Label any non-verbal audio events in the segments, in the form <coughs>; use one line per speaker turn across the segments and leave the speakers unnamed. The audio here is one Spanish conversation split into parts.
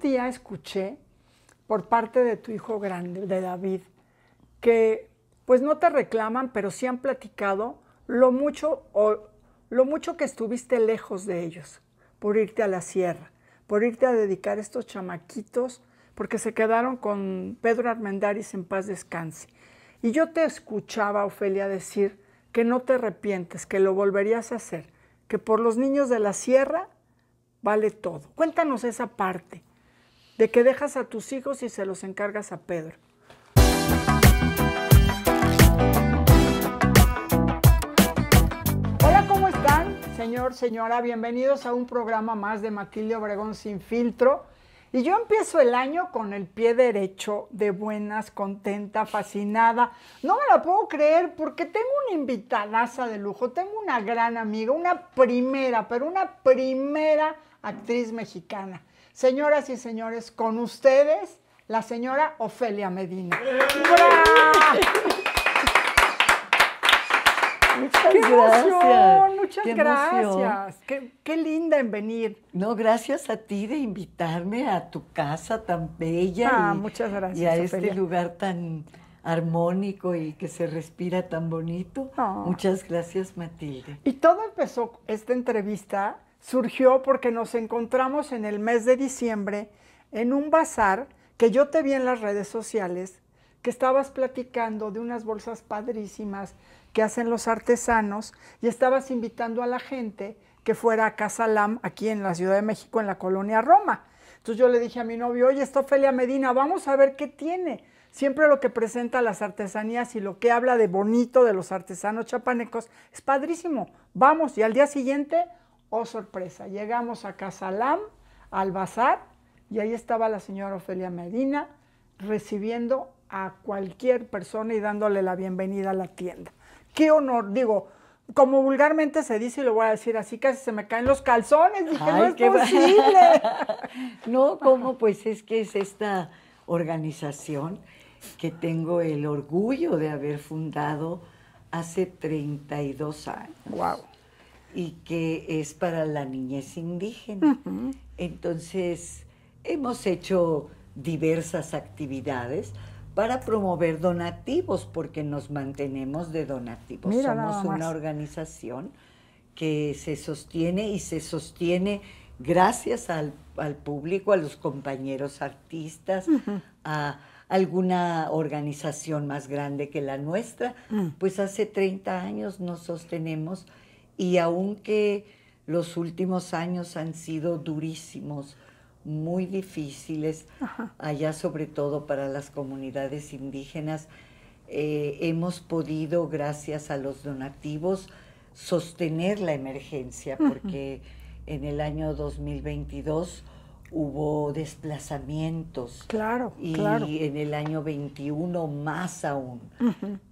día escuché por parte de tu hijo grande, de David, que pues no te reclaman, pero sí han platicado lo mucho o lo mucho que estuviste lejos de ellos por irte a la sierra, por irte a dedicar estos chamaquitos, porque se quedaron con Pedro Armendáriz en paz descanse. Y yo te escuchaba, Ofelia, decir que no te arrepientes, que lo volverías a hacer, que por los niños de la sierra vale todo. Cuéntanos esa parte de que dejas a tus hijos y se los encargas a Pedro. Hola, ¿cómo están? Señor, señora, bienvenidos a un programa más de Matilde Obregón sin filtro. Y yo empiezo el año con el pie derecho, de buenas, contenta, fascinada. No me la puedo creer porque tengo una invitadaza de lujo, tengo una gran amiga, una primera, pero una primera actriz mexicana. Señoras y señores, con ustedes, la señora Ofelia Medina.
Muchas gracias. muchas gracias. Qué, linda en venir. No, gracias a ti de invitarme a tu casa tan bella. Ah, y, muchas gracias. Y a este lugar tan armónico y que se respira tan bonito. Ah. Muchas gracias, Matilde. Y todo
empezó esta entrevista surgió porque nos encontramos en el mes de diciembre en un bazar que yo te vi en las redes sociales, que estabas platicando de unas bolsas padrísimas que hacen los artesanos y estabas invitando a la gente que fuera a Casa Lam aquí en la Ciudad de México, en la colonia Roma. Entonces yo le dije a mi novio, oye, esto Ofelia Medina, vamos a ver qué tiene. Siempre lo que presenta las artesanías y lo que habla de bonito de los artesanos chapanecos es padrísimo. Vamos, y al día siguiente oh sorpresa, llegamos a Casalam, al bazar, y ahí estaba la señora Ofelia Medina recibiendo a cualquier persona y dándole la bienvenida a la tienda. Qué honor, digo, como vulgarmente se dice, y
lo voy a decir así, casi se me caen los calzones, no es posible. <laughs> no, ¿cómo? Pues es que es esta organización que tengo el orgullo de haber fundado hace 32 años. Wow y que es para la niñez indígena. Entonces, hemos hecho diversas actividades para promover donativos, porque nos mantenemos de donativos. Somos una organización que se sostiene y se sostiene gracias al, público, a los compañeros artistas, a alguna organización más grande que la nuestra. Mm. Pues hace 30 años nos sostenemos y aunque los últimos años han sido durísimos, muy difíciles, allá sobre todo para las comunidades indígenas, eh, hemos podido, gracias a los donativos, sostener la emergencia, porque en el año 2022 hubo desplazamientos. Claro, y en el año 21 más aún.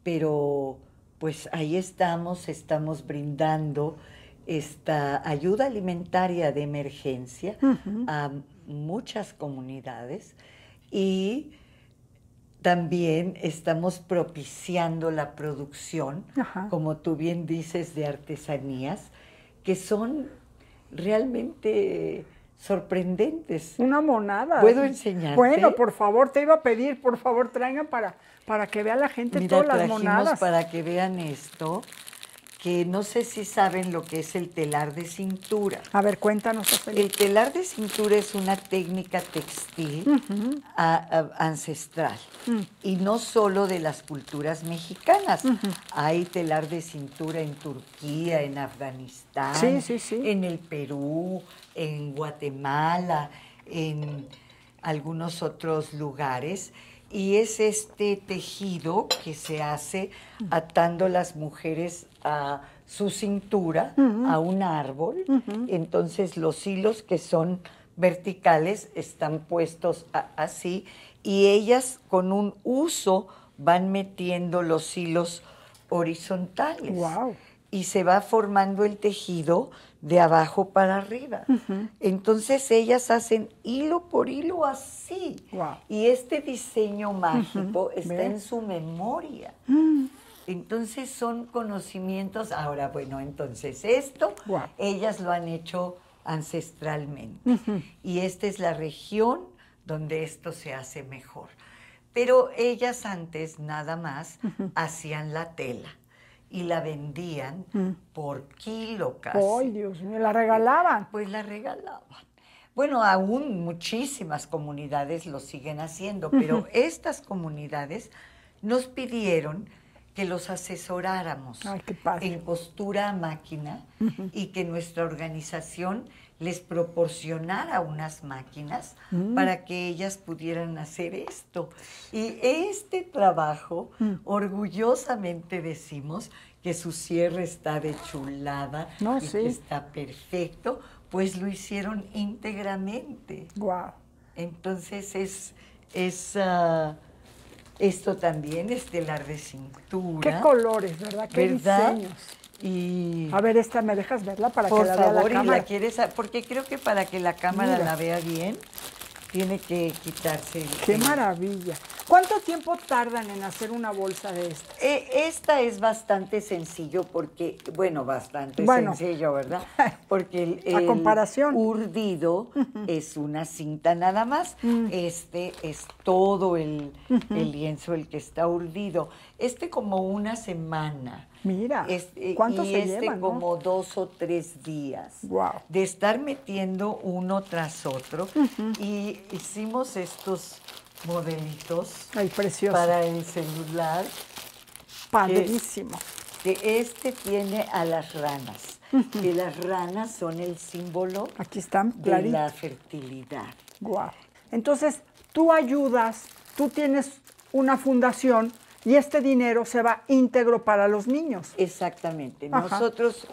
Pero pues ahí estamos, estamos brindando esta ayuda alimentaria de emergencia a muchas comunidades y también estamos propiciando la producción, como tú bien dices, de artesanías, que son realmente sorprendentes. Una
monada. ¿Puedo enseñarte? Bueno, por favor, te iba a pedir, por favor, traigan para, para que vea la gente todas las monadas.
para que vean esto que no sé si saben lo que es el telar de cintura. A ver, cuéntanos. El telar de cintura es una técnica textil ancestral mm. y no solo de las culturas mexicanas. Hay telar de cintura en Turquía, en Afganistán, en el Perú, en Guatemala, en algunos otros lugares y es este tejido que se hace mm. atando las mujeres a su cintura, a un árbol. Entonces los hilos que son verticales están puestos así y ellas con un uso van metiendo los hilos horizontales. Y se va formando el tejido de abajo para arriba. Entonces ellas hacen hilo por hilo así. Y este diseño mágico está en su memoria. Mm. Entonces son conocimientos, ahora bueno, entonces esto, ellas lo han hecho ancestralmente. Y esta es la región donde esto se hace mejor. Pero ellas antes nada más hacían la tela y la vendían por kilo casi. ¡Oh, Dios mío! ¿La regalaban? Pues la regalaban. Bueno, aún muchísimas comunidades lo siguen haciendo, pero estas comunidades nos pidieron que los asesoráramos en postura a máquina y que nuestra organización les proporcionara unas máquinas mm. para que ellas pudieran hacer esto. Y este trabajo, mm. orgullosamente decimos que su cierre está de chulada y que está perfecto, pues lo hicieron íntegramente. Wow. Entonces es, es ah, esto también, es de cintura. Qué colores, ¿verdad? Qué diseños.
Y a ver, esta me dejas verla para que la vea la cámara. Y la
quieres, porque creo que para que la cámara la vea bien, tiene que quitarse. ¡Qué maravilla! ¿Cuánto tiempo tardan en hacer una bolsa de esta? Eh, esta es bastante sencillo porque, bueno, bastante sencillo, ¿verdad? <laughs> Porque el, comparación. urdido es una cinta nada más. Mm. Este es todo el lienzo el que está urdido. Este como una semana Mira, este, ¿cuánto y este como dos o tres días de estar metiendo uno tras otro. Y hicimos estos modelitos Ay, para el celular. Padrísimo. Este, este tiene a las ranas, las ranas son el símbolo de la fertilidad.
Entonces, tú ayudas, tú tienes una fundación y este
dinero se va íntegro para los niños. Exactamente. Nosotros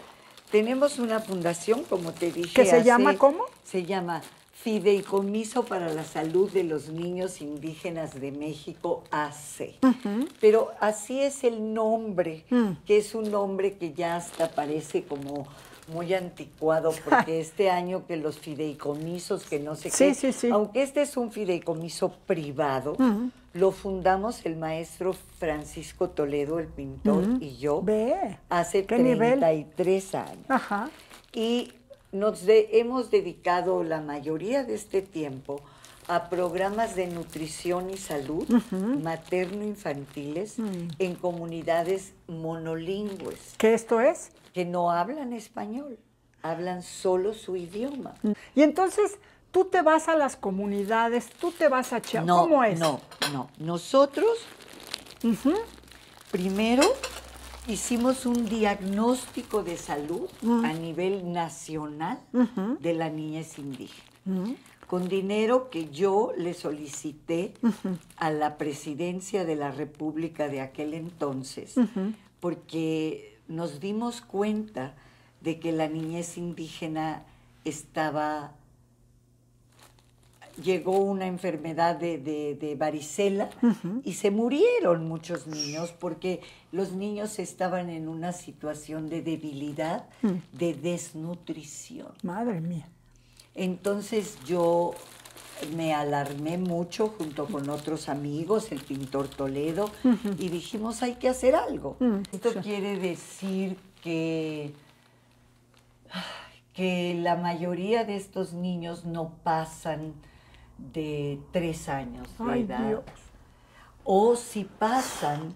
tenemos una fundación, como te dije. ¿Que se llama cómo? Se llama Fideicomiso para la Salud de los Niños Indígenas de México, AC. Pero así es el nombre, mm. que es un nombre que ya hasta parece como muy anticuado porque <laughs> este año que los fideicomisos que no sé sí, qué, sí, sí. aunque este es un fideicomiso privado, lo fundamos el maestro Francisco Toledo, el pintor, y yo, Ve. hace 33 años. Y nos hemos dedicado la mayoría de este tiempo a programas de nutrición y salud materno-infantiles mm. en comunidades monolingües. ¿Qué esto es? Que no hablan español, hablan solo su idioma. Mm. Y entonces, tú te vas a las comunidades, tú te vas a No, ¿Cómo es? No, no. Nosotros primero hicimos un diagnóstico de salud mm. a nivel nacional de la niñez indígena. Mm. Con dinero que yo le solicité a la presidencia de la República de aquel entonces, porque nos dimos cuenta de que la niñez indígena estaba llegó una enfermedad de, varicela y se murieron muchos niños porque los niños estaban en una situación de debilidad, mm. de desnutrición.
Madre mía.
Entonces yo me alarmé mucho junto con otros amigos, el pintor Toledo, y dijimos hay que hacer algo. Mm, Esto quiere decir que que la mayoría de estos niños no pasan de tres años de edad. O si pasan,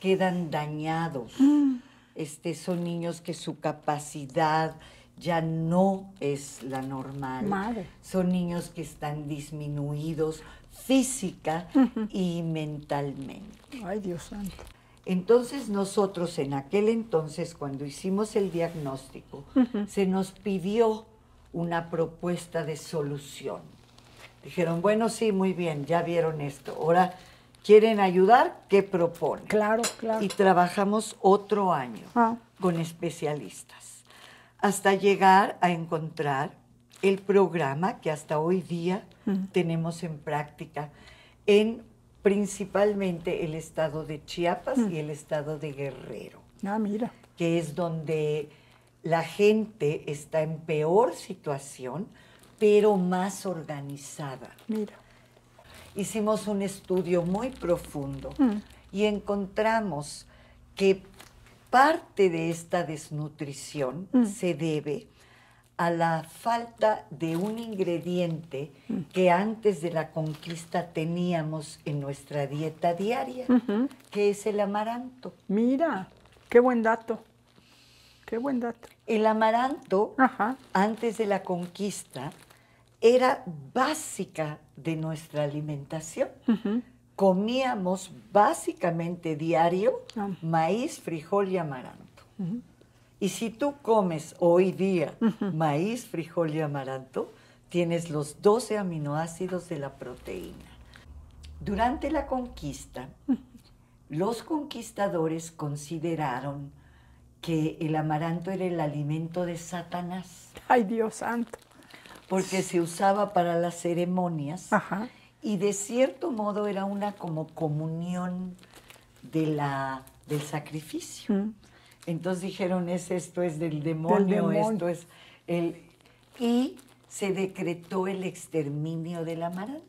quedan dañados. Mm. Este, son niños que su capacidad ya no es la normal. Son niños que están disminuidos física y mentalmente. Ay, Dios Entonces nosotros en aquel entonces, cuando hicimos el diagnóstico, se nos pidió una propuesta de solución. Dijeron, bueno, sí, muy bien, ya vieron esto. Ahora, ¿quieren ayudar? ¿Qué proponen? Claro, claro. Y trabajamos otro año ah. con especialistas hasta llegar a encontrar el programa que hasta hoy día tenemos en práctica en principalmente el estado de Chiapas y el estado de Guerrero. Ah, mira. Que es donde la gente está en peor situación pero más organizada. Mira. Hicimos un estudio muy profundo mm. y encontramos que parte de esta desnutrición mm. se debe a la falta de un ingrediente mm. que antes de la conquista teníamos en nuestra dieta diaria, que es el amaranto. Mira, qué buen dato. Qué buen dato. El amaranto, antes de la conquista, era básica de nuestra alimentación. Comíamos básicamente diario ah. maíz, frijol y amaranto. Y si tú comes hoy día maíz, frijol y amaranto, tienes los 12 aminoácidos de la proteína. Durante la conquista, los conquistadores consideraron que el amaranto era el alimento de Satanás. Ay, Dios santo porque se usaba para las ceremonias y de cierto modo era una como comunión de la, del sacrificio. Mm. Entonces dijeron, es, esto es del demonio, esto es el... Y se decretó el exterminio del amaranto.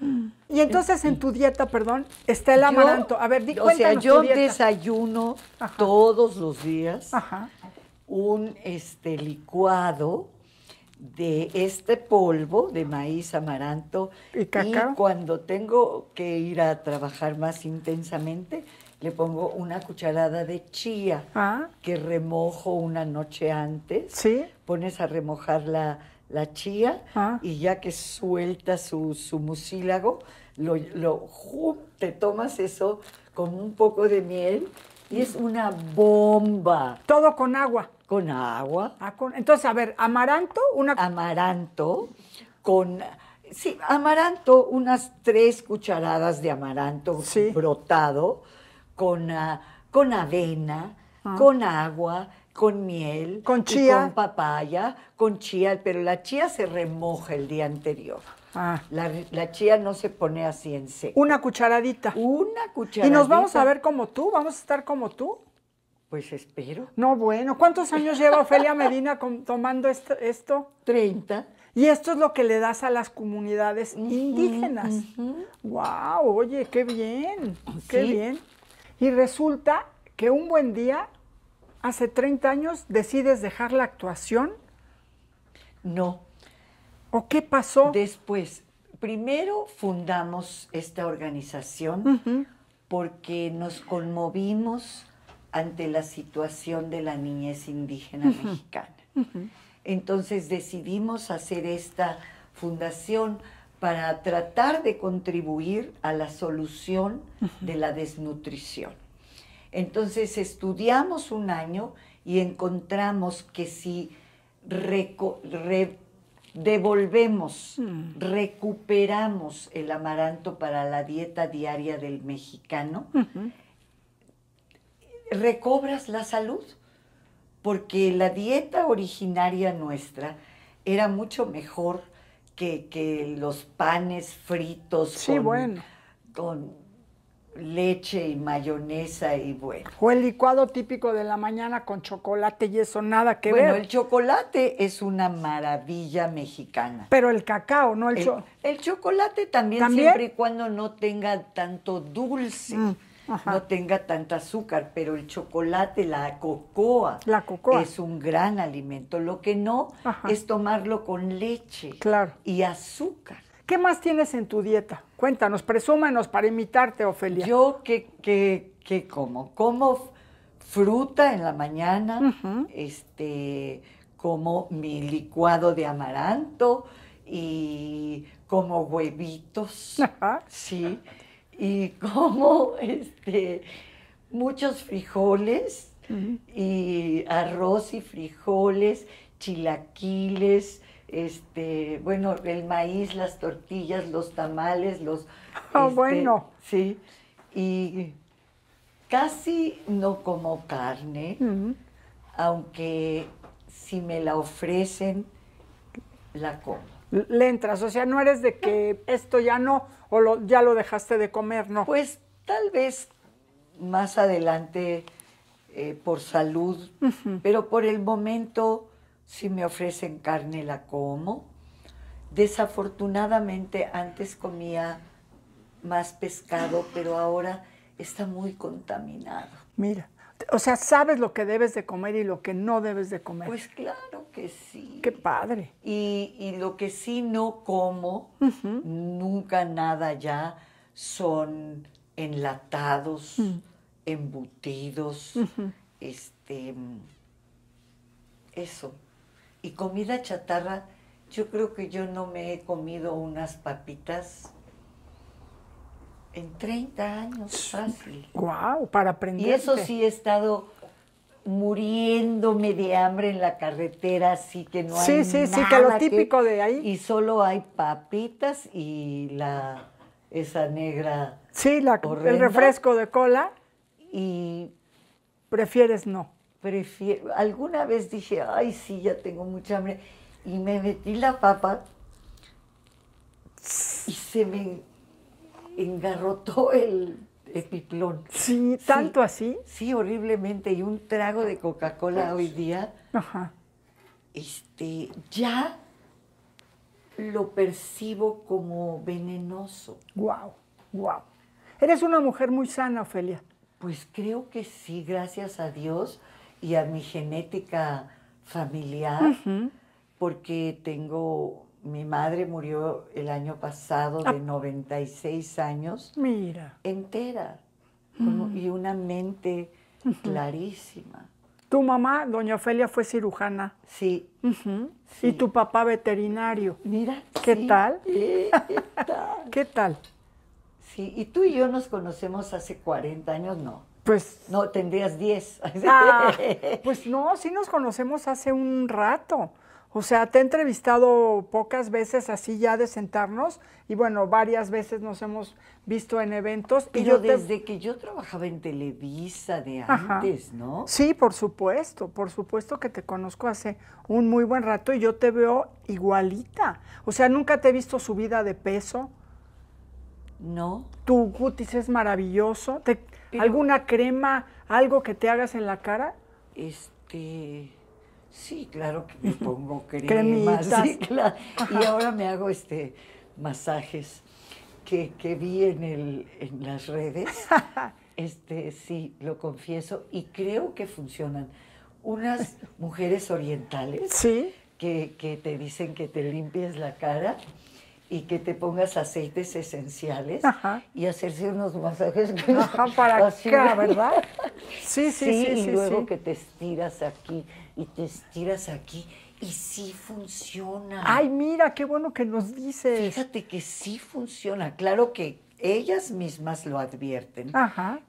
Mm. Y entonces en tu dieta, perdón, está el amaranto. A ver, di, O sea, yo
desayuno todos los días un este, licuado de este polvo de maíz amaranto y, cuando tengo que ir a trabajar más intensamente le pongo una cucharada de chía ah. que remojo una noche antes. Sí. Pones a remojar la, chía ah. y ya que suelta su, su mucílago, lo, te tomas eso con un poco de miel y es una bomba. Todo con agua. Con agua. Ah, entonces, a ver, amaranto, una... Amaranto con... Sí, amaranto, unas tres cucharadas de amaranto brotado con, ah, con avena, ah. con agua, con miel. Con con papaya, con chía, pero la chía se remoja el día anterior. Ah. La, chía no se pone así en seco. Una cucharadita. Una cucharadita. Y nos vamos a ver como tú,
vamos a estar como tú.
Pues espero.
No, bueno. ¿Cuántos años lleva Ofelia Medina tomando esto? Treinta. Y esto es lo que le das a las comunidades indígenas. ¡Wow! Oye, qué bien, qué bien. Y resulta que un buen día, hace 30 años, decides dejar la actuación.
No, ¿O qué pasó? Después, primero fundamos esta organización porque nos conmovimos ante la situación de la niñez indígena mexicana. Entonces decidimos hacer esta fundación para tratar de contribuir a la solución de la desnutrición. Entonces estudiamos un año y encontramos que si devolvemos, mm. recuperamos el amaranto para la dieta diaria del mexicano, recobras la salud, porque la dieta originaria nuestra era mucho mejor que, los panes fritos sí, bueno. con leche y mayonesa y bueno.
O el licuado típico de la mañana con chocolate y eso nada que bueno, ver. Bueno, el
chocolate es una maravilla mexicana. Pero el cacao, no el, chocolate. también, siempre y cuando no tenga tanto dulce. Mm, no tenga tanto azúcar, pero el chocolate, la cocoa, la cocoa. es un gran alimento. Lo que no es tomarlo con leche claro. y azúcar. ¿Qué más tienes
en tu dieta? Cuéntanos, presúmanos para imitarte, Ofelia. Yo ¿qué como,
como fruta en la mañana, este, como mi licuado de amaranto y como huevitos, sí, y como este, muchos frijoles y arroz y frijoles, chilaquiles, este, bueno, el maíz, las tortillas, los tamales, los... Ah, este, bueno. Sí, y casi no como carne, aunque si me la ofrecen, la como. Le entras, o sea, no eres de que esto ya no, o ya lo dejaste de comer, ¿no? Pues tal vez más adelante eh, por salud, pero por el momento si me ofrecen carne, la como. Desafortunadamente antes comía más pescado, pero ahora está muy contaminado.
Mira, o sea, sabes lo que debes de comer y lo que no debes de comer. Pues claro que
sí. Qué padre. Y, lo que sí no como, nunca nada ya, son enlatados, mm. embutidos, este, mm, eso. Y comida chatarra, yo creo que yo no me he comido unas papitas en 30 años fácil.
Wow, para aprender. Y eso sí
he estado muriéndome de hambre en la carretera, así que no hay nada. Sí, sí, sí, que lo típico de ahí. Y solo hay papitas y la esa negra. Sí, la, el refresco de cola. Y prefieres no prefiero, alguna vez dije, ay, sí, ya tengo mucha hambre, y me metí la papa y se me engarrotó el epiplón. Sí, tanto así. Sí, horriblemente. Y un trago de Coca-Cola hoy día, Ajá. este, ya lo percibo como venenoso. Wow, wow. Eres una mujer muy sana, Ofelia. Pues creo que sí, gracias a Dios y a mi genética familiar, porque tengo, mi madre murió el año pasado ah. de 96 años,
Mira.
entera, mm. y una mente clarísima. Tu mamá, doña Ofelia, fue cirujana. Sí.
Y tu papá veterinario. Mira. ¿Qué tal? <laughs>
¿Qué tal? Sí, y tú y yo nos conocemos hace 40 años, no. Pues. No, tendrías 10. <laughs> Ah, pues no, sí nos conocemos hace un rato.
O sea, te he entrevistado pocas veces así ya de sentarnos y bueno, varias veces nos hemos visto en eventos. Pero y yo desde
que yo trabajaba en Televisa
de antes, ¿no? Sí, por supuesto, por supuesto que te conozco hace un muy buen rato y yo te veo igualita. O sea, nunca te he visto subida de peso. No. Tu cutis es maravilloso. Te, ¿Alguna crema,
algo que te hagas en la cara? Este. Sí, claro que me pongo <laughs> crema. Y ahora me hago este masajes que, que vi en, el, en las redes. <laughs> Este, sí, lo confieso, y creo que funcionan. Unas <laughs> mujeres orientales que, que te dicen que te limpies la cara y que te pongas aceites esenciales y hacerse unos masajes. para <laughs> acá, <laughs> ¿verdad? Sí, sí, sí. y luego que te estiras aquí y te estiras aquí y sí funciona. Ay, mira, qué bueno que nos dices. Fíjate que sí funciona. Claro que ellas mismas lo advierten,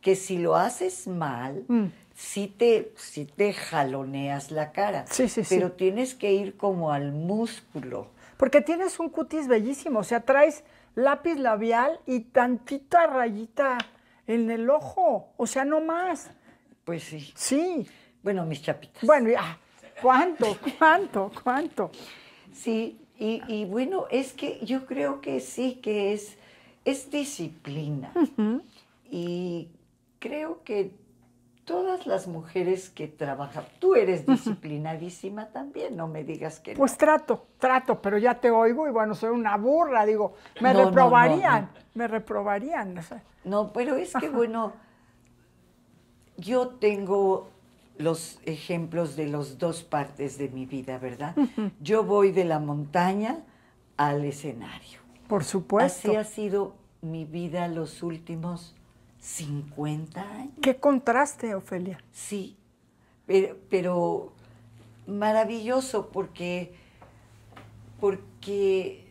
que si lo haces mal, mm. sí, te, si te jaloneas la cara. Sí, sí, Pero tienes que ir como al músculo porque tienes un cutis bellísimo, o sea, traes lápiz
labial y tantita rayita en el ojo, o sea, no más.
Pues sí. Sí. Bueno, mis chapitas. Bueno, ya. Ah, ¿Cuánto, cuánto, cuánto? Sí, y, bueno, es que yo creo que sí, que es, es disciplina. Y creo que todas las mujeres que trabajan, tú eres disciplinadísima también, no me
digas que Pues trato, trato, pero ya te oigo y bueno, soy una burra, digo, me reprobarían, me reprobarían.
No, pero es que bueno, yo tengo los ejemplos de las dos partes de mi vida, ¿verdad? Yo voy de la montaña al escenario. Por supuesto. Así ha sido mi vida los últimos 50 años. Qué contraste, Ofelia. Sí, pero, maravilloso porque, porque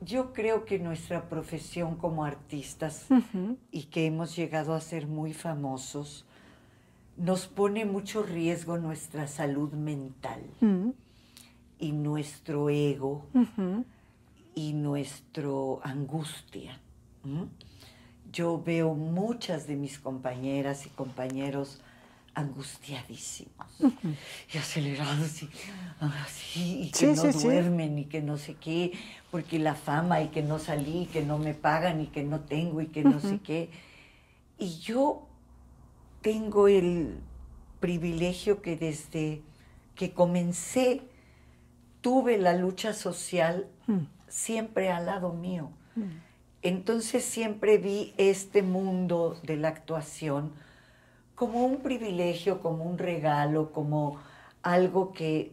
yo creo que nuestra profesión como artistas y que hemos llegado a ser muy famosos nos pone mucho riesgo nuestra salud mental mm. y nuestro ego y nuestra angustia yo veo muchas de mis compañeras y compañeros angustiadísimos y acelerados y ah, que no duermen y que no sé qué, porque la fama y que no salí y que no me pagan y que no tengo y que no sé qué. Y yo tengo el privilegio que desde que comencé tuve la lucha social mm. siempre al lado mío. Mm. Entonces siempre vi este mundo de la actuación como un privilegio, como un regalo, como algo que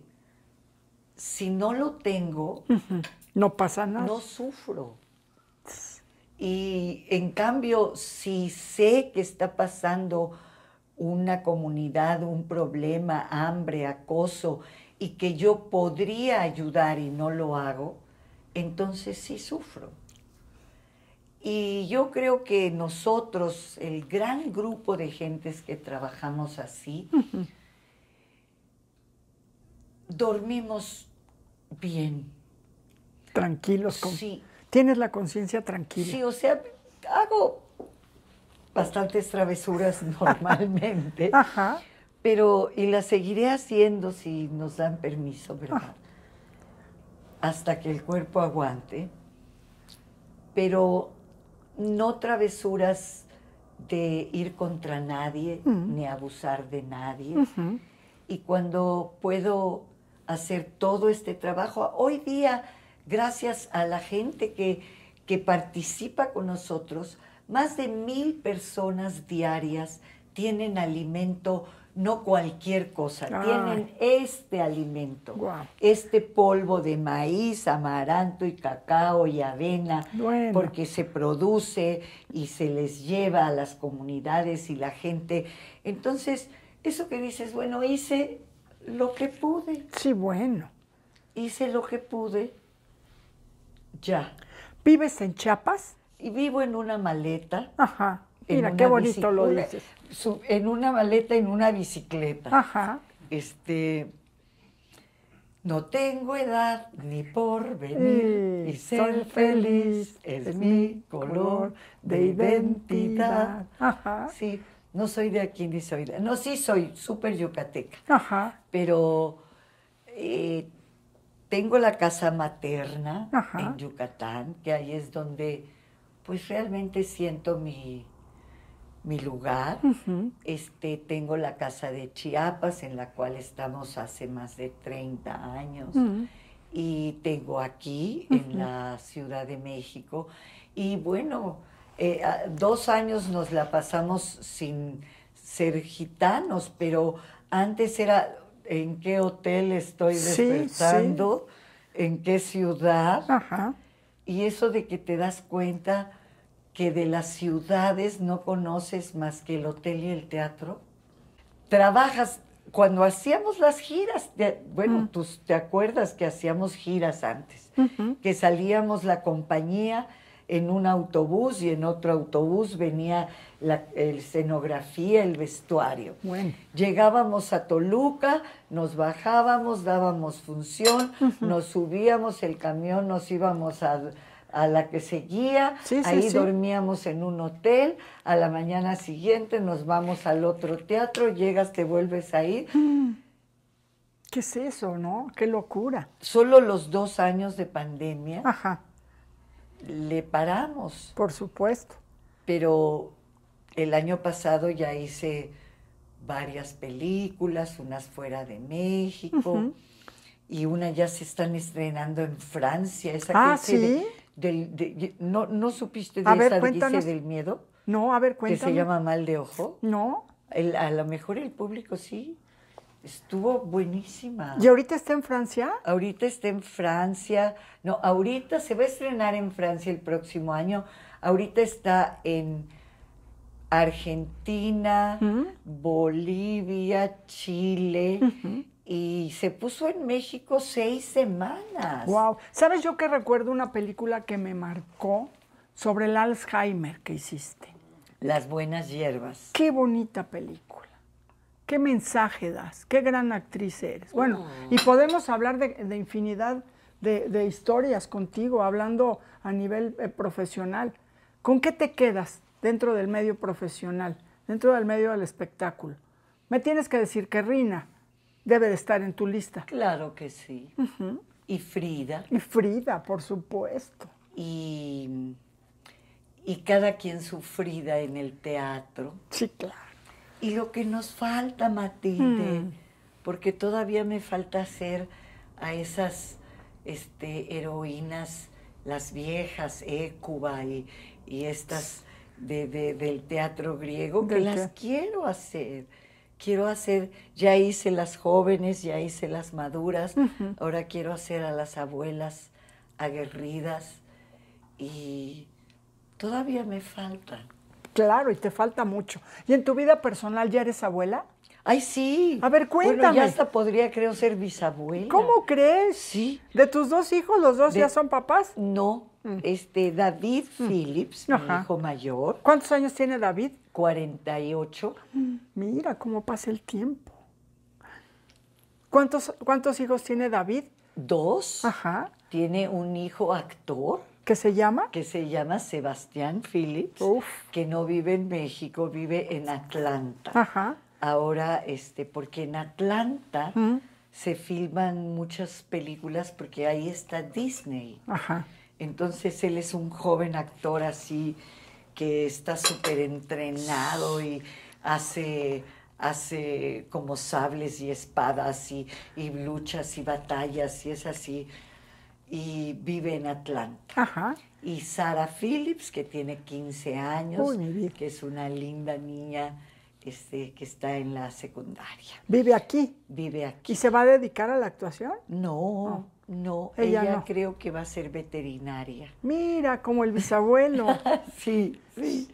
si no lo tengo, no pasa nada. No sufro. Y en cambio, si sé que está pasando una comunidad, un problema, hambre, acoso, y que yo podría ayudar y no lo hago, entonces sí sufro. Y yo creo que nosotros, el gran grupo de gentes que trabajamos así, dormimos bien. Tranquilos. Con... Tienes la conciencia tranquila. Sí, o sea, hago bastantes travesuras <laughs> normalmente. Ajá. Pero, y las seguiré haciendo si nos dan permiso, ¿verdad? Ah. Hasta que el cuerpo aguante. Pero no travesuras de ir contra nadie ni abusar de nadie. Y cuando puedo hacer todo este trabajo, hoy día, gracias a la gente que, que participa con nosotros, más de mil personas diarias tienen alimento no cualquier cosa. Tienen este alimento, este polvo de maíz, amaranto y cacao y avena, porque se produce y se les lleva a las comunidades y la gente. Entonces, eso que dices, bueno, hice lo que pude. Sí, bueno. Hice lo que pude.
Ya. ¿Vives en Chiapas?
Y vivo en una maleta. Ajá Mira, qué bonito lo dices. en una maleta, en una bicicleta. Ajá. Este, no tengo edad ni por venir, eh, y, soy ser feliz es, mi color de identidad. Ajá. Sí, no soy de aquí ni soy de. No, sí soy súper yucateca. Ajá. Pero eh, tengo la casa materna en Yucatán, que ahí es donde pues realmente siento mi, mi lugar. este, tengo la casa de Chiapas, en la cual estamos hace más de 30 años. Y tengo aquí, en la Ciudad de México. Y bueno, eh, dos años nos la pasamos sin ser gitanos, pero antes era en qué hotel estoy sí, en qué ciudad. Y eso de que te das cuenta que de las ciudades no conoces más que el hotel y el teatro? Trabajas, cuando hacíamos las giras, bueno, mm. te acuerdas que hacíamos giras antes, que salíamos la compañía en un autobús y en otro autobús venía la escenografía, el vestuario. Bueno. Llegábamos a Toluca, nos bajábamos, dábamos función, nos subíamos el camión, nos íbamos a a la que seguía, ahí dormíamos en un hotel, a la mañana siguiente nos vamos al otro teatro, llegas, te vuelves a ir. Mm. ¿Qué es eso, no? Qué locura. Solo los dos años de pandemia le paramos. Por supuesto. Pero el año pasado ya hice varias películas, unas fuera de México. Y una ya se están estrenando en Francia, esa ¿Ah, ¿sí? ¿no, supiste de esa del miedo? No, a ver, cuéntame. ¿Que se llama mal de ojo? No. a lo mejor el público sí. Estuvo buenísima. ¿Y ahorita está en Francia? Ahorita está en Francia. No, ahorita se va a estrenar en Francia el próximo año. Ahorita está en Argentina, Bolivia, Chile, y se puso en México
seis semanas. Wow. ¿Sabes yo que recuerdo una película que me marcó sobre el Alzheimer que hiciste? Las buenas hierbas. Qué bonita película. Qué mensaje das. Qué gran actriz eres. Bueno, y mm. podemos hablar de, infinidad de, historias contigo, hablando a nivel eh, profesional. ¿Con qué te quedas dentro del medio profesional, dentro del medio del espectáculo? Me tienes que decir que Rina debe de estar en tu lista.
Claro que sí. Y Frida. Y Frida, por supuesto. Y, cada quien sufrida en el teatro. Sí, claro. Y lo que nos falta, Matilde, mm. porque todavía me falta hacer a esas este, heroínas, las viejas, Écuba eh, y, y estas de, del teatro griego, que las quiero hacer quiero hacer, ya hice las jóvenes, ya hice las maduras, ahora quiero hacer a las abuelas aguerridas y todavía me falta. Claro, y te falta mucho. ¿Y en tu vida personal ya eres
abuela? Ay, sí. A ver, cuéntame. Bueno, ya hasta podría, creo, ser
bisabuela.
¿Cómo crees? Sí. ¿De tus dos hijos, los dos ya son papás? No. Mm. Este, David mm. Phillips, mi hijo mayor. ¿Cuántos años tiene David? 48. Mira cómo pasa el tiempo. ¿Cuántos, hijos tiene David?
Dos. Ajá. Tiene un hijo actor. ¿Qué se llama? Que se llama Sebastián Phillips, Uf. que no vive en México, vive en Atlanta. Ajá. Ahora, este, porque en Atlanta mm. se filman muchas películas porque ahí está Disney. Ajá. Entonces él es un joven actor así, que está súper entrenado y hace, hace como sables y espadas y, luchas y batallas y es así. Y vive en Atlanta. Ajá. Y Sara Phillips, que tiene 15 años, que es una linda niña este, que está en la secundaria.
¿Vive aquí?
Vive aquí. ¿Y se va a dedicar a la actuación?
No, no, ella, no.
creo que va a ser veterinaria.
Mira, como el bisabuelo.
<laughs> sí, sí.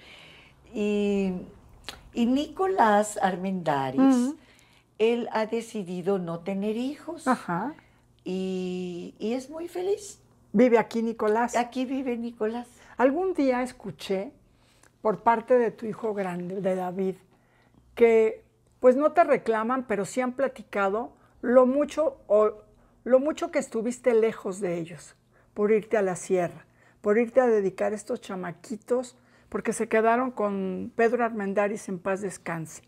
Y, Nicolás Armendaris, él ha decidido no tener hijos. Ajá. Y, y es muy feliz. ¿Vive aquí Nicolás? Aquí vive Nicolás. Algún
día escuché por parte de tu hijo grande, de David, que pues no te reclaman, pero sí han platicado lo mucho o lo mucho que estuviste lejos de ellos, por irte a la sierra, por irte a dedicar estos chamaquitos, porque se quedaron con Pedro Armendáriz en paz descanse.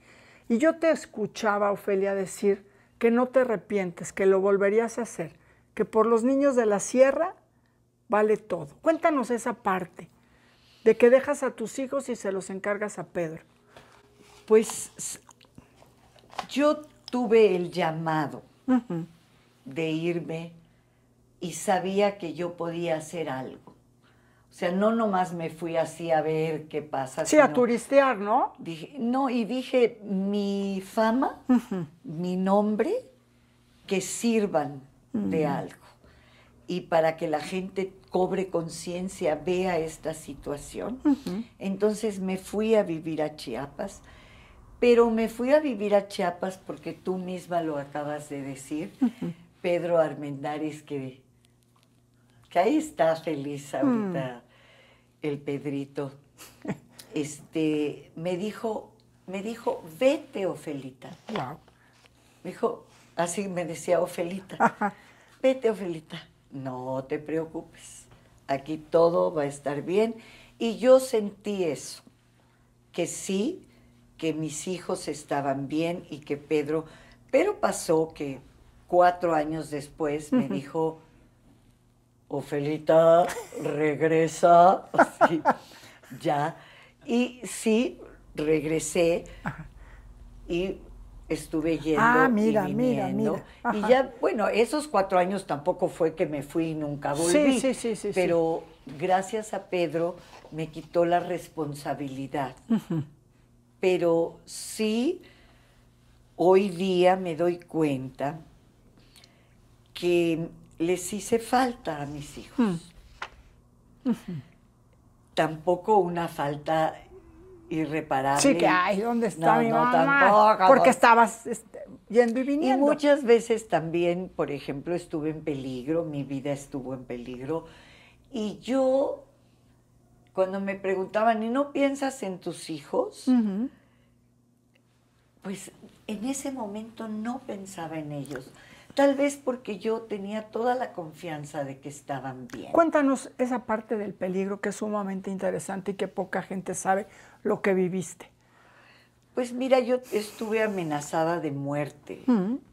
Y yo te escuchaba, Ofelia, decir que no te arrepientes, que lo volverías a hacer, que por los niños de la sierra vale todo. Cuéntanos esa parte de que dejas a tus hijos y se los encargas a Pedro. Pues
yo tuve el llamado de irme y sabía que yo podía hacer algo. O sea, no nomás me fui así a ver qué pasa. Sí, a turistear, ¿no? no, y dije, mi fama, mi nombre, que sirvan de algo. Y para que la gente cobre conciencia, vea esta situación. Entonces me fui a vivir a Chiapas, pero me fui a vivir a Chiapas porque tú misma lo acabas de decir Pedro Armendáriz, que, que ahí está feliz ahorita, hmm. el Pedrito, <laughs> este, me dijo, me dijo, vete, Ofelita. no Me dijo, así me decía Ofelita, vete, Ofelita, no te preocupes, aquí todo va a estar bien. Y yo sentí eso, que sí, que mis hijos estaban bien y que Pedro, pero pasó que cuatro años después me dijo, Ofelita, regresa, <laughs> ya. Y sí, regresé y estuve yendo ah, y Y ya, bueno, esos cuatro años tampoco fue que me fui y nunca volví. Sí, sí, sí, pero gracias a Pedro me quitó la responsabilidad. Pero sí, hoy día me doy cuenta que les hice falta a mis hijos. Hmm. Tampoco una falta irreparable. Sí, que, hay,
¿dónde está mi no, Porque estabas este,
yendo y viniendo. Y muchas veces también, por ejemplo, estuve en peligro, mi vida estuvo en peligro. Y yo, cuando me preguntaban, ¿y no piensas en tus hijos? Pues en ese momento no pensaba en ellos Tal vez porque yo tenía toda la confianza de que estaban bien.
Cuéntanos esa parte del peligro que es sumamente interesante
y que poca gente sabe lo que viviste. Pues mira, yo estuve amenazada de muerte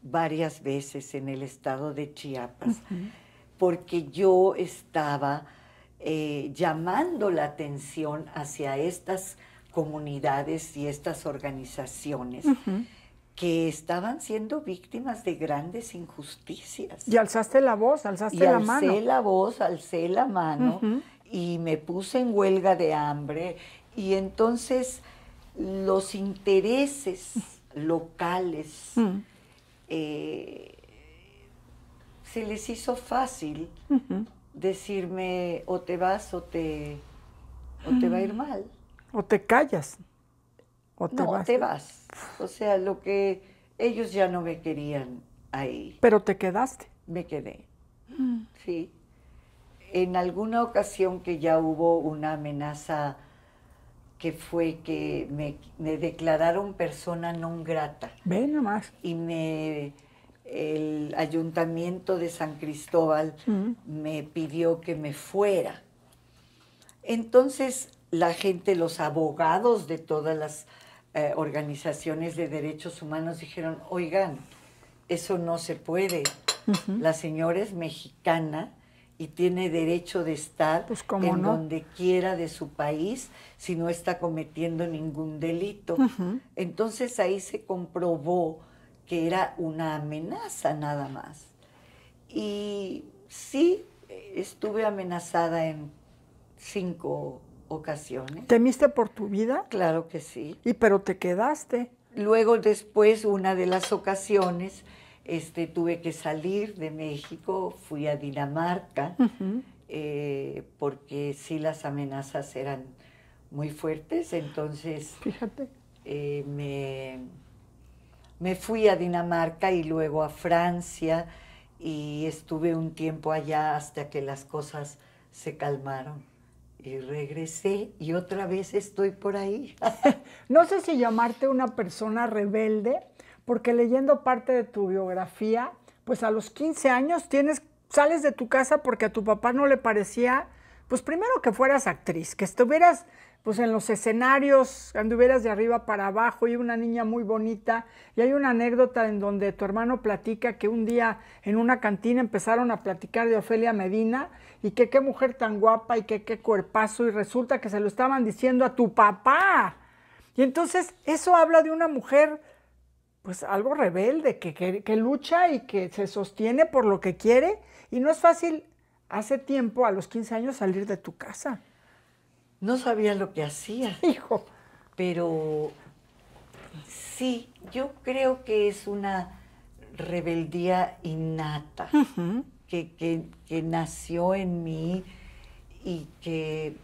varias veces en el estado de Chiapas, porque yo estaba eh, llamando la atención hacia estas comunidades y estas organizaciones que estaban siendo víctimas de grandes injusticias. Y alzaste la voz, alzaste la mano. Alcé la voz, alcé la mano y me puse en huelga de hambre. Y entonces los intereses locales mm. eh, se les hizo fácil decirme o te vas o te, o te va a ir mm. mal.
O te callas. ¿O te no, vas? te
vas. O sea, lo que ellos ya no me querían ahí. Pero te quedaste. Me quedé. Mm. Sí. En alguna ocasión que ya hubo una amenaza que fue que me, declararon persona non grata. Ve nomás. Y me el ayuntamiento de San Cristóbal mm. me pidió que me fuera. Entonces la gente, los abogados de todas las eh, organizaciones de derechos humanos dijeron, oigan, eso no se puede. La señora es mexicana y tiene derecho de estar pues, en donde quiera de su país si no está cometiendo ningún delito. Entonces ahí se comprobó que era una amenaza nada más. Y sí, estuve amenazada en cinco ocasiones. ¿Temiste por tu vida? Claro que sí. ¿Y pero te quedaste? Luego,
después,
una de las ocasiones, este, tuve que salir de México, fui a Dinamarca, eh, porque sí las amenazas eran muy fuertes, entonces... Fíjate. Eh, me fui a Dinamarca y luego a Francia y estuve un tiempo allá hasta que las cosas se calmaron y regresé y otra vez estoy por ahí. <laughs> no sé si llamarte una persona rebelde,
porque leyendo parte de tu biografía, pues a los 15 años tienes, sales de tu casa porque a tu papá no le parecía, pues primero que fueras actriz, que estuvieras pues en los escenarios, anduvieras de arriba para abajo y una niña muy bonita. Y hay una anécdota en donde tu hermano platica que un día en una cantina empezaron a platicar de Ofelia Medina y que qué mujer tan guapa y qué cuerpazo y resulta que se lo estaban diciendo a tu papá. Y entonces eso habla de una mujer pues algo rebelde, que, que lucha y que se sostiene por lo que quiere y no es fácil hace tiempo, a los 15 años, salir de tu casa. No
sabía lo que hacía. <laughs> Hijo. Pero sí, yo creo que es una rebeldía innata que, que, nació en mí y que,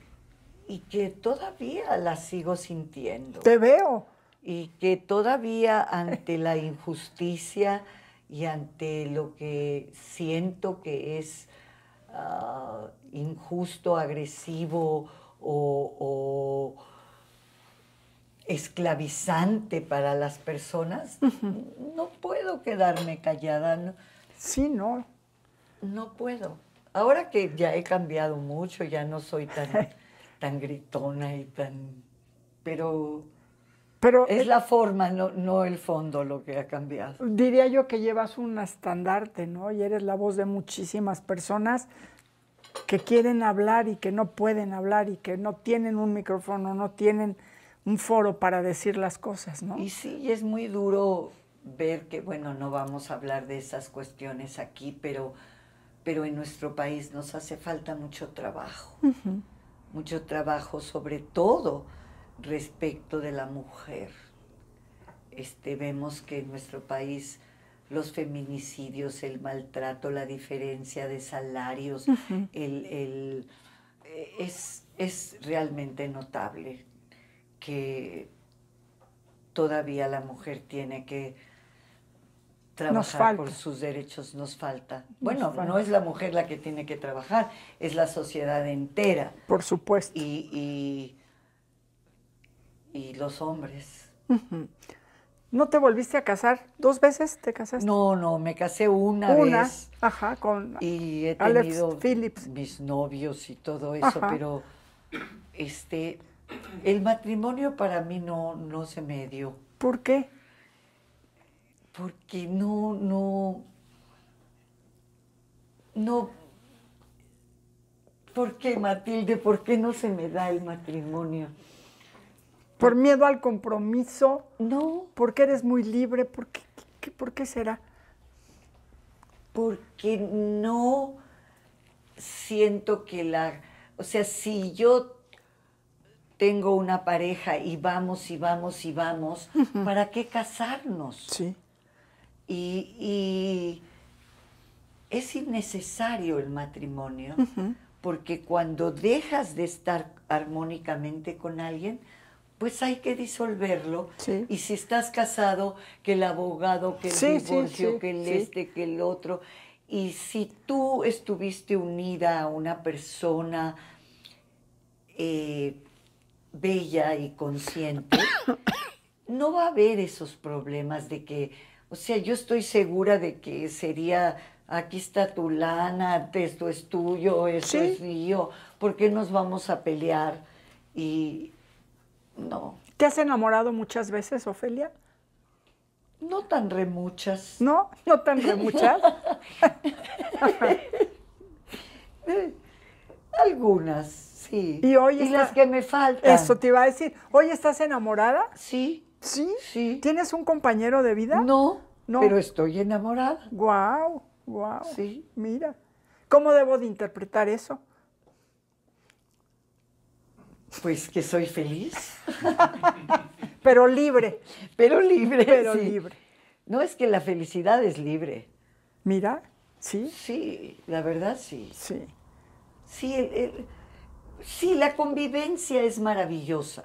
y que todavía la sigo sintiendo. Te veo. Y que todavía ante la injusticia y ante lo que siento que es ah, injusto, agresivo, o, esclavizante para las personas, no puedo quedarme callada. sí, no. No puedo. Ahora que ya he cambiado mucho, ya no soy tan, <laughs> tan gritona y tan... Pero, pero es eh la forma, no, no el fondo lo que ha cambiado.
Diría yo que llevas un estandarte, ¿no? Y eres la voz de muchísimas personas que quieren hablar y que no pueden hablar y que no tienen un micrófono, no tienen un foro para decir las cosas, ¿no? Y sí,
es muy duro ver que, bueno, no vamos a hablar de esas cuestiones aquí, pero, pero en nuestro país nos hace falta mucho trabajo, mucho trabajo sobre todo respecto de la mujer. Este, vemos que en nuestro país los feminicidios, el maltrato, la diferencia de salarios, eh, es, es realmente notable que todavía la mujer tiene que trabajar por sus derechos, nos falta. Bueno, no es la mujer la que tiene que trabajar, es la sociedad entera. Por supuesto. Y, y, los hombres.
¿No te volviste a casar? ¿Dos veces te casaste? No, no, me casé una, vez. Ajá, con
y he tenido mis novios y todo eso, pero este el matrimonio para mí no, no se me dio. ¿Por qué? Porque no, no, no, ¿por qué Matilde? ¿Por qué no se me da el matrimonio?
¿Por miedo al compromiso? No. ¿Porque eres muy libre?
¿Por qué, por qué será? Porque no siento que la... O sea, si yo tengo una pareja y vamos y vamos y vamos, ¿para qué casarnos? Sí. Y, es innecesario el matrimonio, porque cuando dejas de estar armónicamente con alguien, pues hay que disolverlo. Y si estás casado, que el abogado, que el divorcio, que el este, que el otro. Y si tú estuviste unida a una persona eh, bella y consciente, <coughs> no va a haber esos problemas de que, o sea, yo estoy segura de que sería, aquí está tu lana, esto es tuyo, esto es mío, ¿por qué nos vamos a pelear? Y, no. ¿Te has enamorado muchas veces, Ofelia? No tan re muchas. ¿No? ¿No tan re muchas? <laughs> Eh, algunas, sí. Y, hoy y las que me
faltan. Eso te iba a decir. ¿Hoy estás enamorada? Sí. ¿Sí? Sí. ¿Tienes un compañero de vida? No, pero estoy enamorada. Guau, wow, guau. Wow. Sí. Mira. ¿Cómo debo de interpretar eso?
Pues que soy feliz. <laughs> Pero libre. Pero libre. Pero libre. No es que la felicidad es libre. Mira, sí. Sí, la verdad sí. Sí. Sí, el, sí la convivencia es maravillosa,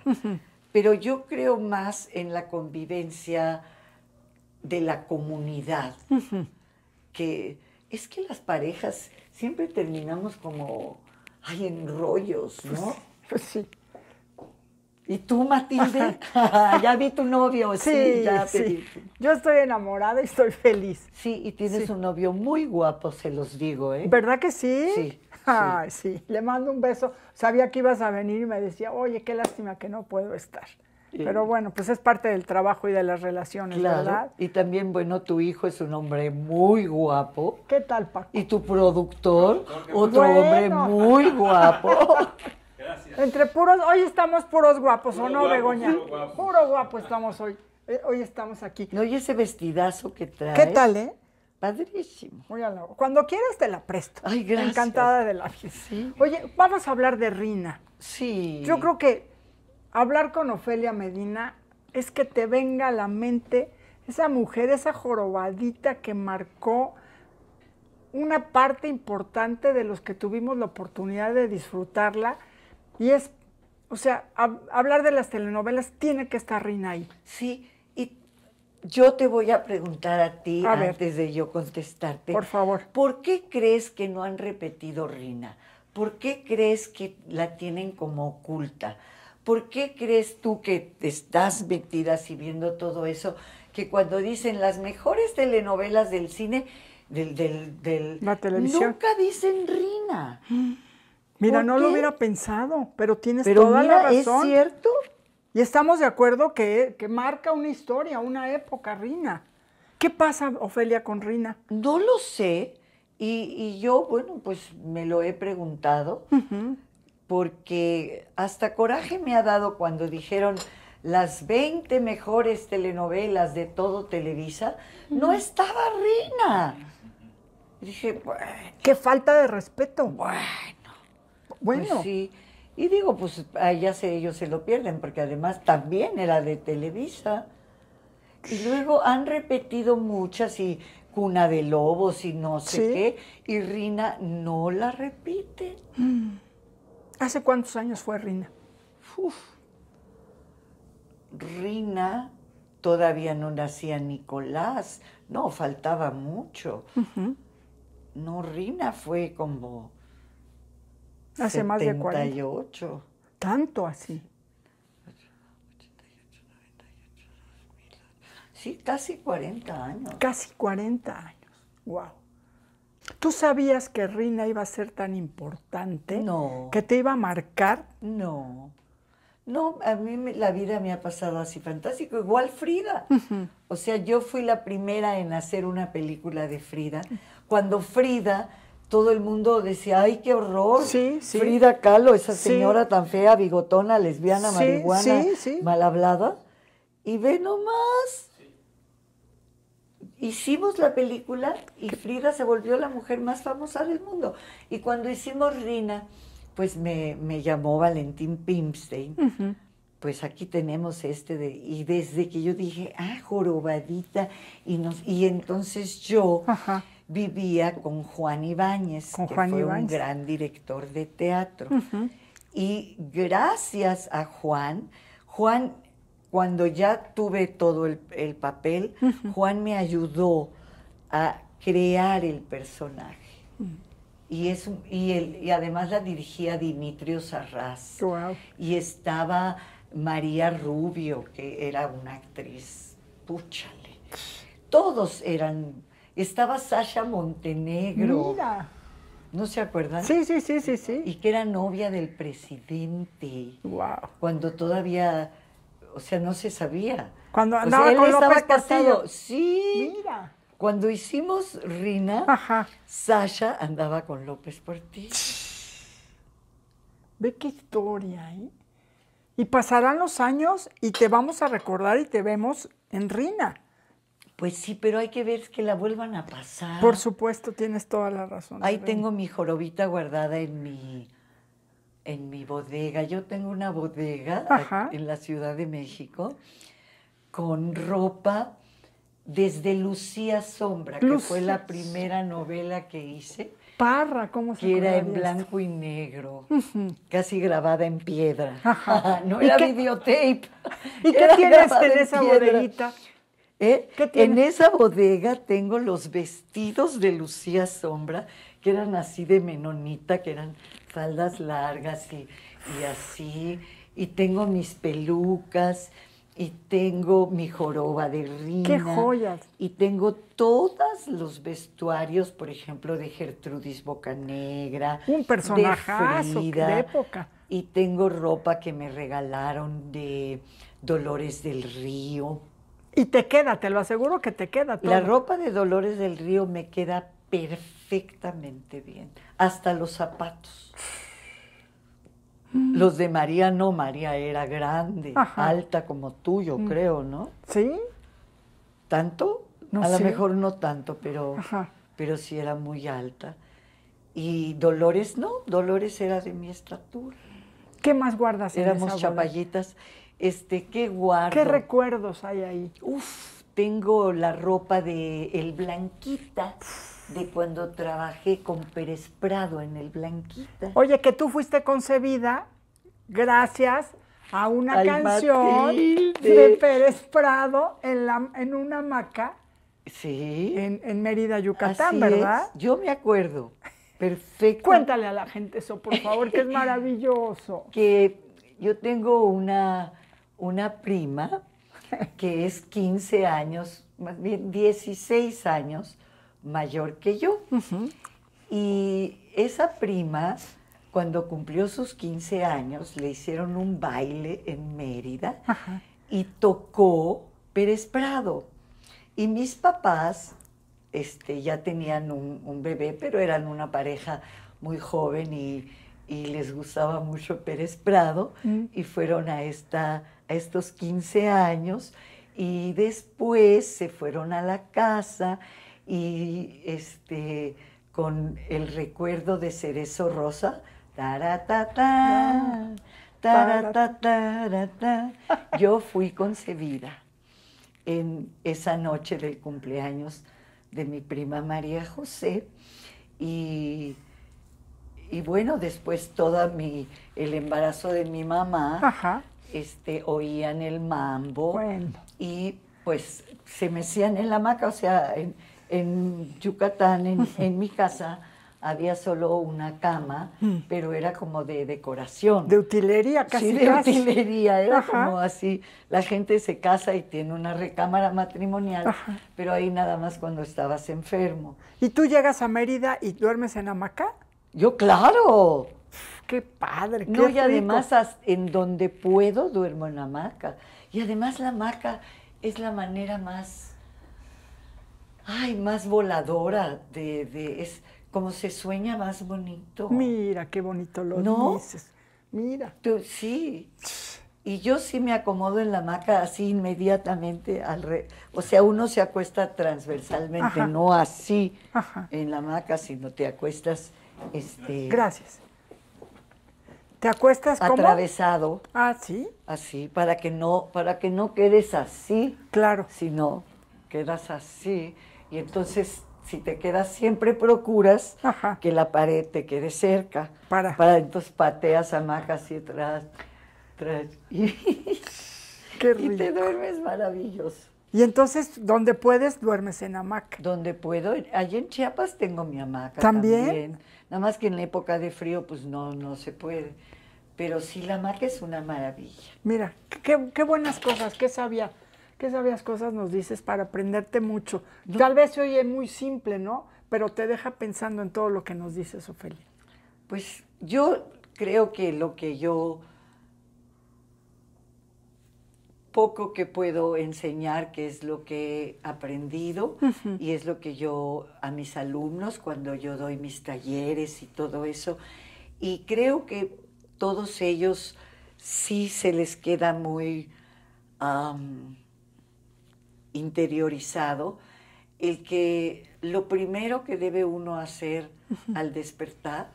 pero yo creo más en la convivencia de la comunidad, que es que las parejas siempre terminamos como, hay enrollos, ¿no? pues sí. Pues ¿Y tú, Matilde? <laughs> ya vi tu novio, sí, sí ya Yo estoy enamorada y estoy feliz. Sí, y tienes un novio muy guapo, se los digo, ¿eh?
¿Verdad que sí? Sí. sí. Le mando un beso. Sabía que ibas a venir y me decía, oye, qué lástima que no puedo estar. Eh. Pero bueno, pues es parte del trabajo y de las relaciones, claro. ¿verdad?
Y también, bueno, tu hijo es un hombre muy guapo. ¿Qué tal, Paco? Y tu productor, otro hombre muy guapo. <laughs> Entre puros, hoy
estamos puros guapos, ¿o no, Begoña? Puro guapo. estamos hoy. Eh, hoy estamos aquí. No, y ese vestidazo que traes. ¿Qué tal, eh? Padrísimo. Cuando quieras te la presto. Ay, gracias. Encantada de la fiesta. Sí. Oye, vamos a hablar de Rina. Sí. Yo creo que hablar con Ofelia Medina es que te venga a la mente esa mujer, esa jorobadita que marcó una parte importante de los que tuvimos la oportunidad de disfrutarla y es, o sea, hablar de las telenovelas tiene que estar Rina ahí. Sí, y yo te
voy a preguntar a ti a antes ver, de yo contestarte. Por favor. ¿Por qué crees que no han repetido Rina? ¿Por qué crees que la tienen como oculta? ¿Por qué crees tú que te estás metida así viendo todo eso? Que cuando dicen las mejores telenovelas del cine, del, del, la televisión. Nunca dicen Rina. Mm. Mira, no lo hubiera
pensado, pero tienes toda la razón. ¿Es cierto? Y estamos de acuerdo que, marca una historia, una época, Rina.
¿Qué pasa, Ofelia, con Rina? No lo sé. Y, yo, bueno, pues me lo he preguntado, porque hasta coraje me ha dado cuando dijeron las 20 mejores telenovelas de todo Televisa, no estaba Rina. dije, Qué falta de respeto. Bueno. Bueno. Pues sí. Y digo, pues ya sé, ellos se lo pierden, porque además también era de Televisa. Y luego han repetido muchas y Cuna de Lobos y no sé qué, y Rina no la repite. Mm. ¿Hace cuántos años fue Rina? Rina todavía no nacía Nicolás, no, faltaba mucho. No, Rina fue como Hace más de 48.
Tanto así. Sí, casi 40 años. Casi 40 años. Wow. ¿Tú sabías que Rina iba a ser tan importante? No. ¿Que te iba a marcar? No.
No, a mí la vida me ha pasado así fantástico, igual Frida. O sea, yo fui la primera en hacer una película de Frida, cuando Frida todo el mundo decía, ay, qué horror. Frida Kahlo, esa señora tan fea, bigotona, lesbiana, marihuana, mal hablada. Y ve nomás. Hicimos la película y Frida se volvió la mujer más famosa del mundo. Y cuando hicimos Rina, pues me, llamó Valentín Pimstein. Pues aquí tenemos este de, y desde que yo dije, ah, jorobadita, y, nos, y entonces yo vivía con Juan Ibáñez, que fue un gran director de teatro. Y gracias a Juan, Juan, cuando ya tuve todo el, papel, Juan me ayudó a crear el personaje.
Mm.
Y, y, y además la dirigía Dimitrio Sarraz. Y estaba María Rubio, que era una actriz, púchale. Todos eran estaba Sasha Montenegro. Mira. ¿No se acuerdan? Sí, sí, sí, sí, sí. Y que era novia del presidente. Wow. Cuando todavía, o sea, no se sabía. Cuando andaba con López casado. Sí. Mira. Cuando hicimos Rina, Sasha andaba con López Portillo. Ve qué historia, ¿eh?
Y pasarán los años y te vamos a recordar y te vemos en Rina.
Pues sí, pero hay que ver que la vuelvan a pasar. Por supuesto, tienes toda la razón. Ahí tengo mi jorobita guardada en mi, en mi bodega. Yo tengo una bodega en la Ciudad de México con ropa desde Lucía Sombra, que fue la primera novela que hice. Parra, ¿cómo se Que era en blanco y negro, casi grabada en piedra. <laughs> no era videotape.
¿Y qué tienes este en esa bodeguita?
¿Eh? en esa bodega tengo los vestidos de Lucía Sombra, que eran así de menonita, que eran faldas largas y, así. Y tengo mis pelucas, y tengo mi joroba de rina. ¡Qué joyas! Y tengo todos los vestuarios, por ejemplo, de Gertrudis Bocanegra. Un personaje de, época. Y tengo ropa que me regalaron de Dolores del Río. Y te queda, te lo aseguro que te queda La ropa de Dolores del Río me queda perfectamente bien, hasta los zapatos. Mm. Los de María no, María era grande, alta como tú, yo mm. creo, ¿no? Sí. ¿Tanto? a lo mejor no tanto, pero, pero sí era muy alta. Y Dolores no, Dolores era de mi estatura. ¿Qué más guardas? Éramos en esa chapallitas. Este, qué guardo. ¿Qué
recuerdos hay ahí?
Uf, tengo la ropa de El Blanquita, de cuando trabajé con Pérez Prado en El Blanquita. Oye, que tú fuiste concebida gracias
a una canción de Pérez Prado en, en una hamaca. Sí. En, Mérida, Yucatán, ¿verdad? Es. Yo me acuerdo. Perfecto. Cuéntale a la gente eso, por favor, que es <laughs>
maravilloso. que yo tengo una una prima que es 15 años, más bien 16 años mayor que yo. Y esa prima, cuando cumplió sus 15 años, le hicieron un baile en Mérida y tocó Pérez Prado. Y mis papás este, ya tenían un, bebé, pero eran una pareja muy joven y y les gustaba mucho Pérez Prado mm. y fueron a, esta, a estos 15 años y después se fueron a la casa y este, con el recuerdo de Cerezo Rosa, taratata, ah, taratata, yo fui concebida en esa noche del cumpleaños de mi prima María José y y bueno, después todo mi, el embarazo de mi mamá, este, oían el mambo y pues se mecían en la hamaca, o sea, en, en Yucatán, en, mi casa, había solo una cama, pero era como de decoración. De
utilería, casi. Sí, de utilería,
era como así. La gente se casa y tiene una recámara matrimonial, pero ahí nada más cuando estabas enfermo. ¿Y tú llegas a Mérida y duermes en hamaca? Yo, claro. Qué padre. Qué no, y además en donde puedo duermo en la hamaca. Y además la hamaca es la manera más, ay, más voladora de, de es como se sueña más bonito. Mira, qué bonito lo ¿No? dices. Mira. sí. Y yo sí me acomodo en la hamaca así inmediatamente. Al O sea, uno se acuesta transversalmente, no así en la hamaca, sino te acuestas este, Gracias. ¿Te acuestas atravesado? Ah, sí. Así, para que no, para que no quedes así. Claro. Sino quedas así. Y entonces, si te quedas, siempre procuras que la pared te quede cerca. Para. entonces pateas, hamaca así atrás. Qué y te duermes maravilloso. Y entonces, donde puedes, duermes en hamaca. Donde puedo. Allí en Chiapas tengo mi hamaca. También. también Nada más que en la época de frío, pues no, no se puede. Pero sí, la marca es una maravilla.
Mira, qué, buenas cosas,
qué qué sabias cosas nos dices para
aprenderte mucho. Tal vez se oye muy simple, ¿no? Pero te deja pensando en todo lo que nos dices,
Ofelia. Pues yo creo que lo que yo poco que puedo enseñar, que es lo que he aprendido y es lo que yo a mis alumnos cuando yo doy mis talleres y todo eso. Y creo que todos ellos sí se les queda muy interiorizado el que lo primero que debe uno hacer al despertar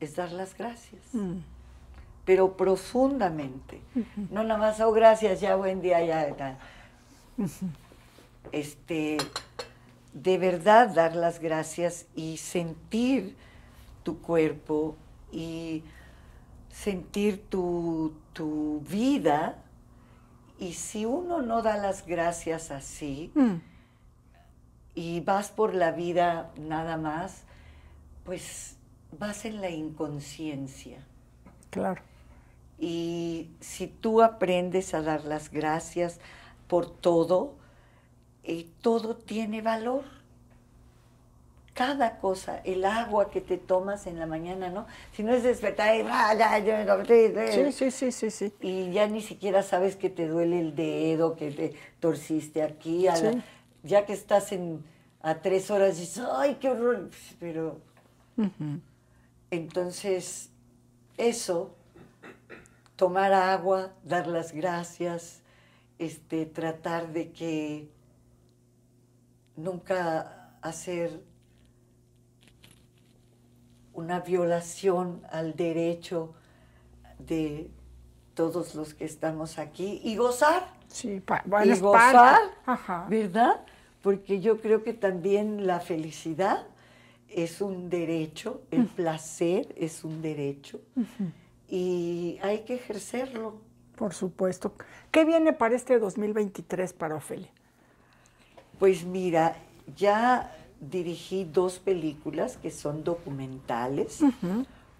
es dar las gracias. Mm pero profundamente. No nada más, oh, gracias, ya buen día, ya. Este, de verdad dar las gracias y sentir tu cuerpo y sentir tu, vida. Y si uno no da las gracias así mm. y vas por la vida nada más, pues vas en la inconsciencia. Claro y si tú aprendes a dar las gracias por todo, todo tiene valor. Cada cosa, el agua que te tomas en la mañana, ¿no? Si no es despertar, y, vaya, yo sí, sí, sí, sí, sí. Y ya ni siquiera sabes que te duele el dedo, que te torciste aquí, ya que estás en, a tres horas, dices, ¡ay, qué horror! Pero. Entonces, eso tomar agua, dar las gracias, este, tratar de que nunca hacer una violación al derecho de todos los que estamos aquí y gozar. Sí, bueno, y gozar, ¿verdad? Porque yo creo que también la felicidad es un derecho, el placer es un derecho y hay que ejercerlo.
Por supuesto. ¿Qué viene para este 2023 para Ofelia? Pues
mira, ya dirigí dos películas que son documentales.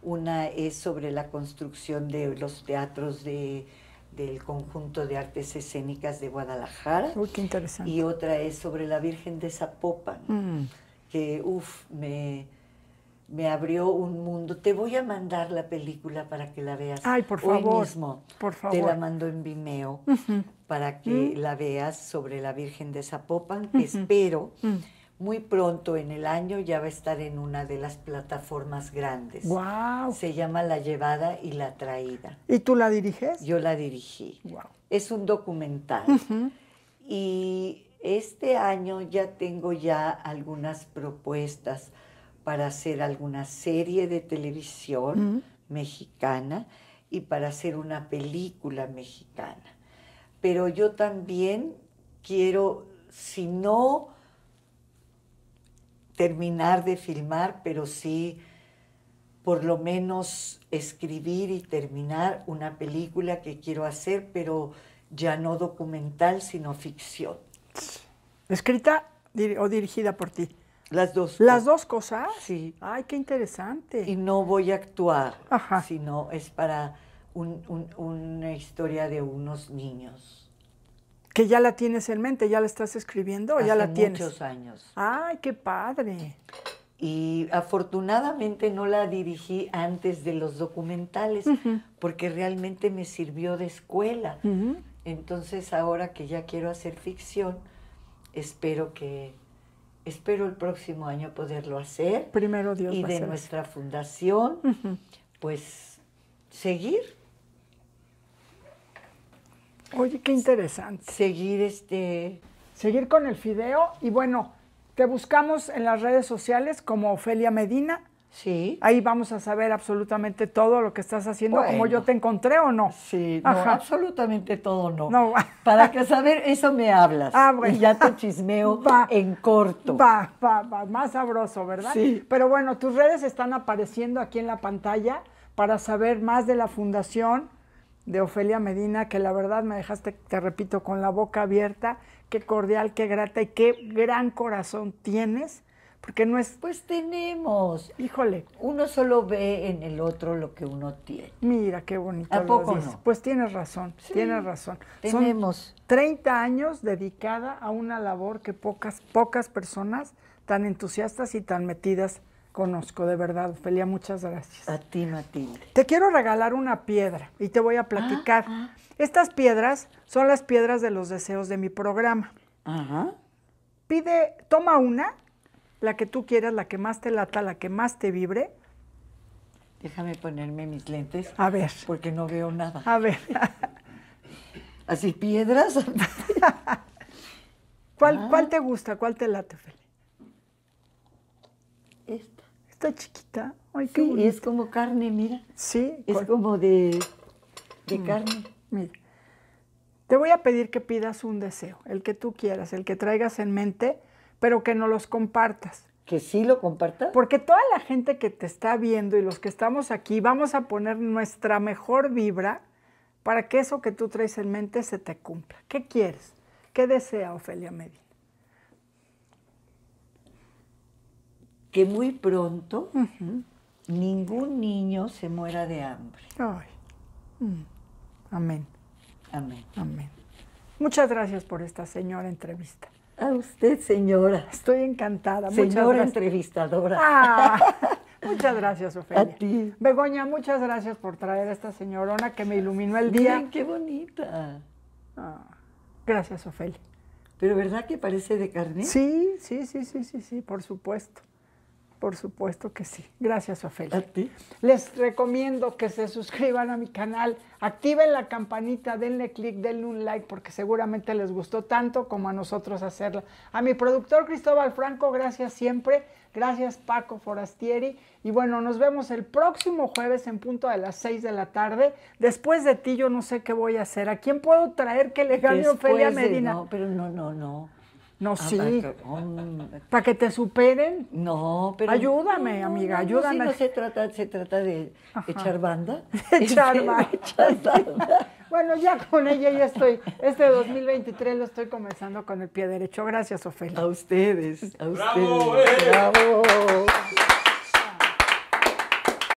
Una es sobre la construcción de los teatros de, del conjunto de artes escénicas de Guadalajara. Uy, interesante. Y otra es sobre la Virgen de Zapopan, mm. que, uff, me, me abrió un mundo. Te voy a mandar la película para que la veas. Ay, por favor. mismo. Por Te la mando en Vimeo para que mm. la veas sobre la Virgen de Zapopan, que espero mm. muy pronto en el año ya va a estar en una de las plataformas grandes. Wow. Se llama La llevada y la traída. ¿Y tú la diriges? Yo la dirigí. Es un documental. Y este año ya tengo ya algunas propuestas para hacer alguna serie de televisión mexicana y para hacer una película mexicana. Pero yo también quiero, si no terminar de filmar, pero sí por lo menos escribir y terminar una película que quiero hacer, pero ya no documental, sino ficción. Escrita
o dirigida por ti. Las dos. Las dos cosas. Sí. Ay, qué interesante.
Y no voy a actuar, sino es para una historia de unos niños. Que ya la tienes en mente, ya la estás escribiendo, ya la tienes. Muchos años. Ay, qué padre. Y afortunadamente no la dirigí antes de los documentales, porque realmente me sirvió de escuela. Entonces ahora que ya quiero hacer ficción, espero que Espero el próximo año poderlo hacer. Primero Dios. Y de nuestra fundación, pues seguir.
Oye, qué interesante. Seguir este. Seguir con el fideo. Y bueno, te buscamos en las redes sociales como Ofelia Medina Sí. Ahí vamos a saber absolutamente todo lo que estás haciendo, como yo te encontré o no. Sí, absolutamente
todo no. no. <laughs> Para que saber, eso me hablas. Ah, y ya te chismeo <laughs> en corto.
más sabroso, ¿verdad? Sí. Pero bueno, tus redes están apareciendo aquí en la pantalla para saber más de la fundación de Ofelia Medina, que la verdad me dejaste, te repito, con la boca abierta. Qué cordial, qué grata y qué gran corazón tienes porque no es... Pues tenemos. Híjole. Uno
solo ve en el otro lo que uno tiene.
Mira, qué bonito. ¿A Pues tienes razón, tienes razón. Tenemos. 30 años dedicada a una labor que pocas, pocas personas tan entusiastas y tan metidas conozco, de verdad. Ofelia, muchas gracias. A ti, a ti Te quiero regalar una piedra y te voy a platicar. Ah, ah. Estas piedras son las piedras de los deseos de mi programa. Ajá. Pide, toma una la que tú quieras, la que más te lata, la que más te vibre.
Déjame ponerme mis lentes. A ver. Porque no veo nada. A ver. <laughs> Así piedras. <laughs> ¿Cuál, ah. ¿Cuál te gusta?
¿Cuál te late, Feli? Esta. Esta chiquita. Ay, sí, es como carne, mira. Sí. Es como de, de mm, carne. Mira. Te voy a pedir que pidas un deseo, el que tú quieras, el que traigas en mente pero que no los compartas. Que sí lo compartas. Porque toda la gente que te está viendo y los que estamos aquí, vamos a poner nuestra mejor vibra para que eso que tú traes en mente se te cumpla. ¿Qué quieres? ¿Qué desea Ofelia Medina?
Que muy pronto ningún niño se muera de hambre. Ay. Mm. Amén.
Amén. Amén. Muchas gracias por esta señora entrevista. A usted, señora. Estoy encantada. Señora entrevistadora. Ah, <laughs> muchas gracias, Ofelia. A ti. Begoña, muchas gracias por traer a esta señorona que me iluminó el día. qué bonita. Ah, gracias, Ofelia. Pero ¿verdad que parece de carne? Sí, sí, sí, sí, sí, sí, por supuesto. Por supuesto que sí. Gracias, Ofelia. A ti. Les recomiendo que se suscriban a mi canal, activen la campanita, denle clic, denle un like, porque seguramente les gustó tanto como a nosotros hacerla. A mi productor Cristóbal Franco, gracias siempre. Gracias, Paco Forastieri. Y bueno, nos vemos el próximo jueves en punto de las 6 de la tarde. Después de ti, yo no sé qué voy a hacer. ¿A quién puedo traer que le gane Ophelia Medina? no,
pero no, no, no. No, ah, sí.
Para que te superen.
No, pero. Ayúdame, amiga, ayúdame. No, se trata, se trata de echar <laughs> <laughs> banda. echar banda. bueno, ya
con ella ya estoy. Este 2023 lo estoy comenzando con el pie derecho. Gracias, Ofelia. A
ustedes, a ustedes. Eh. ¡Bravo!